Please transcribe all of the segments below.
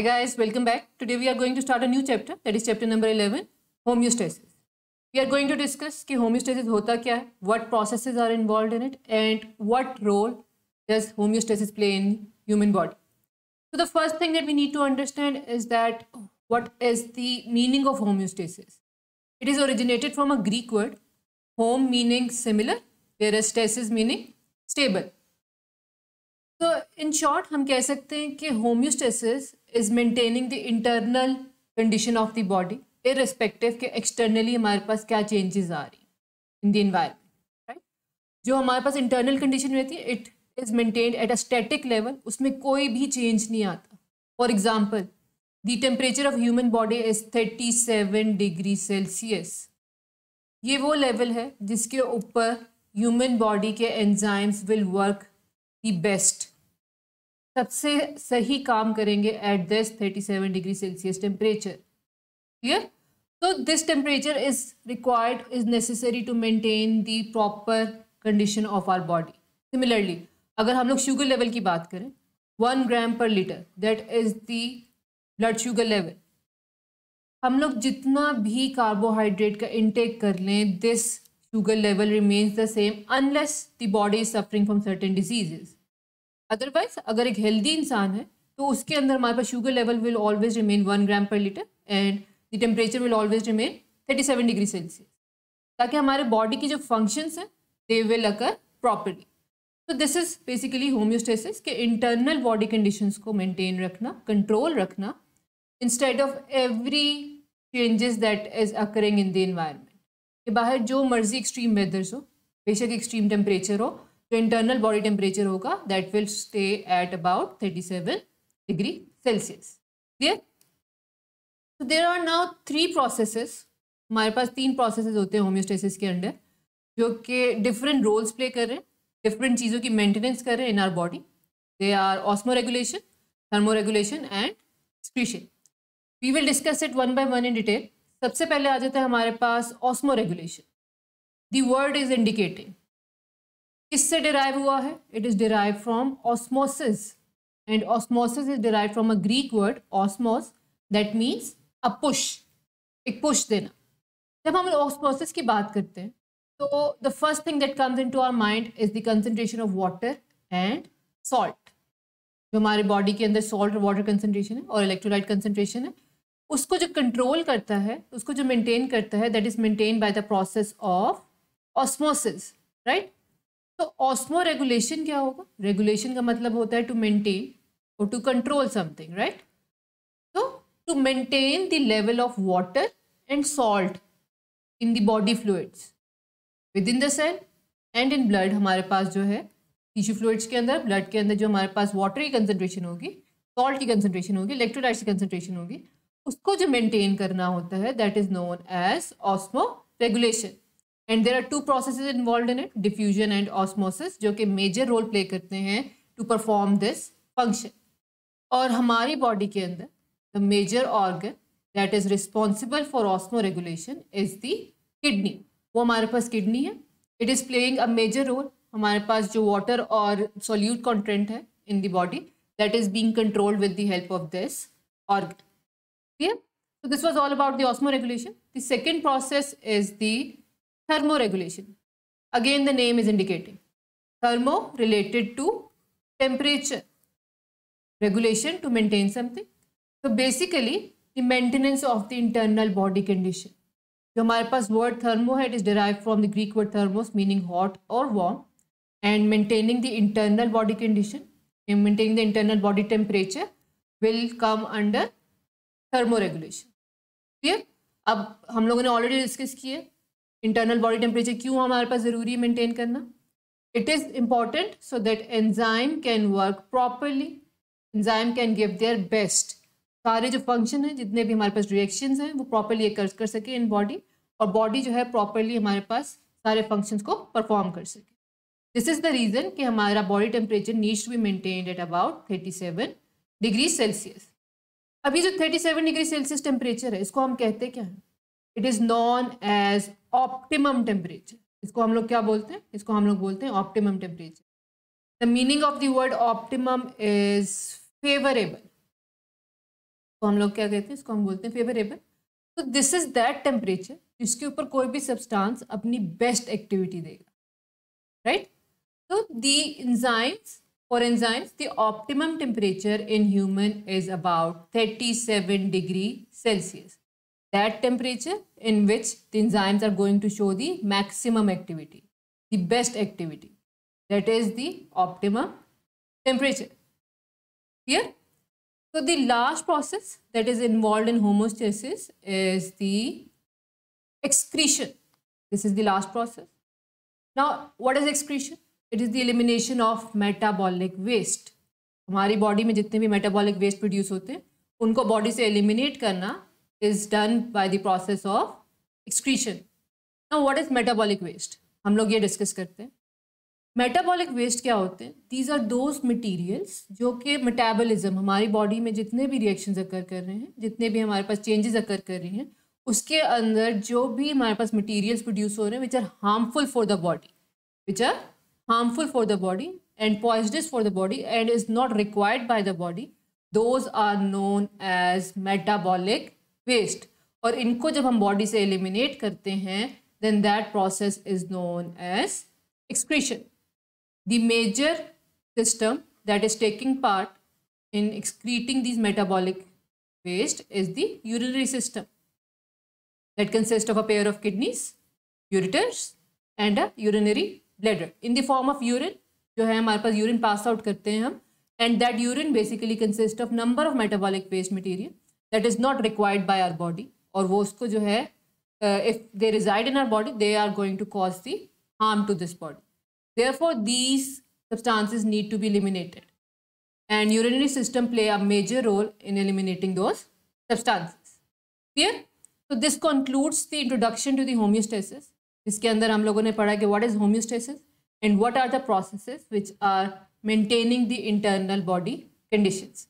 Hi guys, welcome back. Today we are going to start a new chapter that is chapter number 11, homeostasis. We are going to discuss कि homeostasis होता क्या है, what processes are involved in it and what role does homeostasis play in human body. So the first thing that we need to understand is that what is the meaning of homeostasis. It is originated from a Greek word, home meaning similar, whereas stasis meaning stable. तो in short हम कह सकते हैं कि homeostasis is maintaining the internal condition of the body irrespective के externally हमारे पास क्या चेंजेस आ रही इन द इन्वायरमेंट राइट जो हमारे पास इंटरनल कंडीशन रहती है it is maintained at a static level उसमें कोई भी चेंज नहीं आता for example the temperature of human body is thirty seven degree Celsius ये वो लेवल है जिसके ऊपर ह्यूमन बॉडी के enzymes will work the best सबसे सही काम करेंगे at this 37 degree Celsius temperature clear तो this temperature is required is necessary to maintain the proper condition of our body similarly अगर हम लोग शुगर लेवल की बात करें one gram per litre that is the blood sugar level हम लोग जितना भी कार्बोहाइड्रेट का इंटेक कर लें this sugar level remains the same unless the body is suffering from certain diseases otherwise अगर एक हेल्दी इंसान है तो उसके अंदर हमारे पास sugar level will always remain one gram per litre and the temperature will always remain thirty seven degree Celsius ताकि हमारे बॉडी की जो फंक्शंस हैं दे विल अकर प्रॉपरली तो दिस इज बेसिकली होम्योस्टेसिस के इंटरनल बॉडी कंडीशंस को maintain रखना control रखना instead of every changes that is occurring in the environment कि बाहर जो मर्जी एक्सट्रीम वेदर्स हो बेशक एक्सट्रीम टेम्परेचर हो जो इंटरनल बॉडी टेम्परेचर होगा that will stay at about 37 degree Celsius clear तो there are now three processes हमारे पास तीन प्रोसेसेस होते हैं होम्योस्टेसिस के अंडर जो कि डिफरेंट रोल्स प्ले कर रहे हैं डिफरेंट चीज़ों की मेंटेनेंस कर रहे हैं in our body they are osmoregulation thermoregulation and excretion we will discuss it one by one in detail सबसे पहले आ जाता है हमारे पास osmoregulation the word is indicating किससे डिराइव हुआ है it is derive from osmosis and osmosis is derive from a Greek word osmos that means a push एक पुश देना जब हम ऑस्मोसिस की बात करते हैं तो the first thing that comes in to our mind is the concentration of water and salt जो हमारे बॉडी के अंदर सॉल्ट और वाटर कंसेंट्रेशन है और इलेक्ट्रोलाइट कंसेंट्रेशन है उसको जो कंट्रोल करता है उसको जो मेंटेन करता है that is maintain by the process of osmosis right तो ऑस्मो रेगुलेशन क्या होगा रेगुलेशन का मतलब होता है टू मेंटेन और टू कंट्रोल समथिंग राइट तो to maintain the level of water and salt in the body fluids within the cell and in blood हमारे पास जो है टिश्यू फ्लूड्स के अंदर ब्लड के अंदर जो हमारे पास वाटर की कंसनट्रेशन होगी सॉल्ट की कंसनट्रेशन होगी इलेक्ट्रोलाइट की कंसनट्रेशन होगी उसको जो मेंटेन करना होता है that is known as osmoregulation and there are two process involve in it diffusion and osmosis जो कि मेजर रोल प्ले करते हैं टू परफॉर्म दिस फंक्शन और हमारी बॉडी के अंदर the major organ that is responsible for osmoregulation is the kidney वो हमारे पास किडनी है it is playing a major role हमारे पास जो वाटर और सोल्यूट कॉन्टेंट है in the body that is being controlled with the help of this organ clear this was all about the osmoregulation the second process is the thermoregulation. Again, the name is indicating thermo related to temperature regulation to maintain something. So basically, the maintenance of the internal body condition. जो हमारे पास word thermo है it is derive from the Greek word thermos meaning hot और warm and maintaining the internal body condition maintaining the internal body temperature will come under thermo regulation clear ab hum लोगों ne already discuss किए internal body temperature क्यों हमारे पास ज़रूरी है maintain करना it is important so that enzyme can work properly enzyme can give their best सारे जो फंक्शन हैं जितने भी हमारे पास रिएक्शन हैं वो प्रॉपरली कर, कर सके इन बॉडी और बॉडी जो है प्रॉपरली हमारे पास सारे फंक्शन को परफॉर्म कर सके दिस इज़ द रीज़न कि हमारा body temperature needs to be maintain at about thirty seven degree Celsius अभी जो thirty seven degree Celsius temperature है इसको हम कहते क्या है it is known as optimum temperature इसको हम लोग क्या बोलते हैं इसको हम लोग बोलते हैं optimum temperature the meaning of third optimum is favourable तो हम लोग क्या कहते हैं इसको हम बोलते हैं फेवरेबल तो दिस इज दैट टेम्परेचर जिसके ऊपर कोई भी सब्सटेंस अपनी बेस्ट एक्टिविटी देगा राइट तो the enzymes enzymes the optimum temperature in human is about thirty seven degree Celsius that temperature in which the enzymes are going to show the maximum activity, the best activity. That is the optimum temperature. clear So the last process that is involved in homeostasis is the excretion. This is the last process. Now, what is excretion? It is the elimination of metabolic waste. हमारी body में जितने भी metabolic waste produce होते हैं उनको body से eliminate करना is done by the process of excretion Now, what is metabolic waste? हम लोग ये डिस्कस करते हैं मेटाबॉलिक वेस्ट क्या होते हैं दीज आर दोज मटीरियल्स जो कि मेटाबॉलिज्म हमारी बॉडी में जितने भी रिएक्शन अक्कर कर रहे हैं जितने भी हमारे पास चेंजेस अकर कर रहे हैं उसके अंदर जो भी हमारे पास मटीरियल्स प्रोड्यूस हो रहे हैं which are harmful for the body which are harmful for the body and poisonous for the body and is not required by the body those are known as metabolic waste और इनको जब हम body से eliminate करते हैं then that process is known as excretion the major system that is taking part in excreting this metabolic waste is the urinary system that consist of a pair of kidneys ureters and a urinary bladder in the form of urine जो है हमारे पास urine pass out करते हैं हम and that urine basically consist of number of metabolic waste material that is not required by our body or vosko उसको जो है if they reside in our body they are going to cause the harm to this body therefore these substances need to be eliminated and urinary system play a major role in eliminating those substances clear so this concludes the introduction to the homeostasis इसके अंदर हम लोगों ने पढ़ा कि what is homeostasis and what are the processes which are maintaining the internal body conditions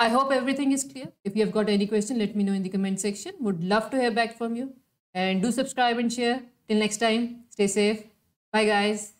I hope everything is clear. If you have got any question, let me know in the comment section. Would love to hear back from you. And do subscribe and share. Till next time, stay safe. Bye guys.